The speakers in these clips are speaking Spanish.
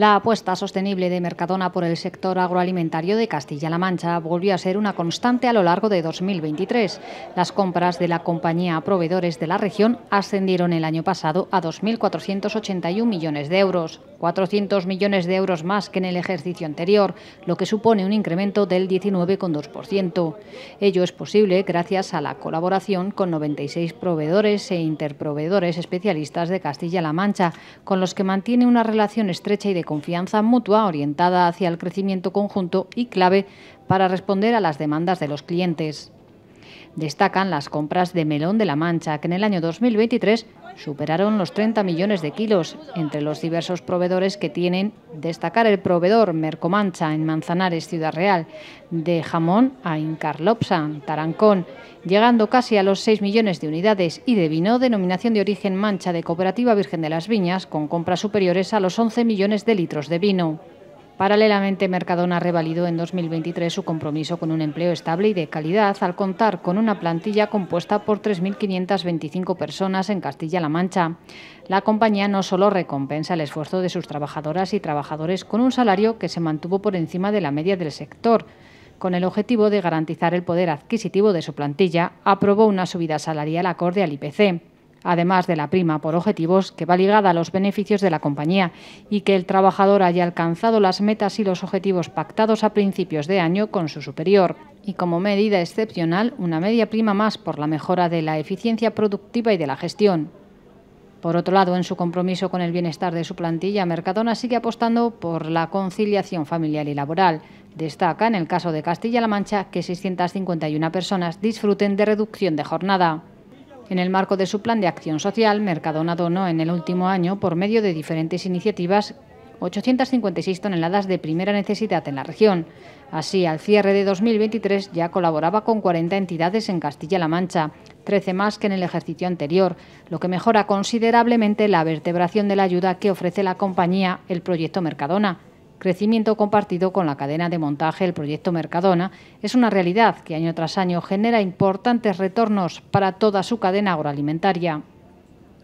La apuesta sostenible de Mercadona por el sector agroalimentario de Castilla-La Mancha volvió a ser una constante a lo largo de 2023. Las compras de la compañía a proveedores de la región ascendieron el año pasado a 2.481 millones de euros, 400 millones de euros más que en el ejercicio anterior, lo que supone un incremento del 19,2%. Ello es posible gracias a la colaboración con 96 proveedores e interproveedores especialistas de Castilla-La Mancha, con los que mantiene una relación estrecha y de confianza mutua orientada hacia el crecimiento conjunto y clave para responder a las demandas de los clientes. Destacan las compras de melón de la Mancha, que en el año 2023 superaron los 30 millones de kilos entre los diversos proveedores que tienen. Destacar el proveedor Mercomancha en Manzanares, Ciudad Real, de jamón a Incarlopsa, Tarancón, llegando casi a los 6 millones de unidades y de vino, denominación de origen Mancha de Cooperativa Virgen de las Viñas, con compras superiores a los 11 millones de litros de vino. Paralelamente, Mercadona revalidó en 2023 su compromiso con un empleo estable y de calidad al contar con una plantilla compuesta por 3.525 personas en Castilla-La Mancha. La compañía no solo recompensa el esfuerzo de sus trabajadoras y trabajadores con un salario que se mantuvo por encima de la media del sector, con el objetivo de garantizar el poder adquisitivo de su plantilla, aprobó una subida salarial acorde al IPC además de la prima por objetivos que va ligada a los beneficios de la compañía y que el trabajador haya alcanzado las metas y los objetivos pactados a principios de año con su superior y como medida excepcional una media prima más por la mejora de la eficiencia productiva y de la gestión. Por otro lado, en su compromiso con el bienestar de su plantilla, Mercadona sigue apostando por la conciliación familiar y laboral. Destaca, en el caso de Castilla-La Mancha, que 651 personas disfruten de reducción de jornada. En el marco de su plan de acción social, Mercadona donó en el último año, por medio de diferentes iniciativas, 856 toneladas de primera necesidad en la región. Así, al cierre de 2023 ya colaboraba con 40 entidades en Castilla-La Mancha, 13 más que en el ejercicio anterior, lo que mejora considerablemente la vertebración de la ayuda que ofrece la compañía el proyecto Mercadona crecimiento compartido con la cadena de montaje el proyecto Mercadona, es una realidad que año tras año genera importantes retornos para toda su cadena agroalimentaria.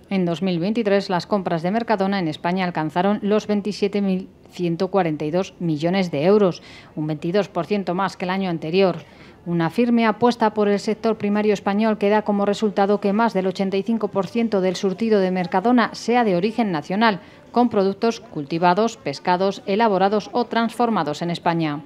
En 2023, las compras de Mercadona en España alcanzaron los 27.142 millones de euros, un 22% más que el año anterior. Una firme apuesta por el sector primario español que da como resultado que más del 85% del surtido de Mercadona sea de origen nacional, con productos cultivados, pescados, elaborados o transformados en España.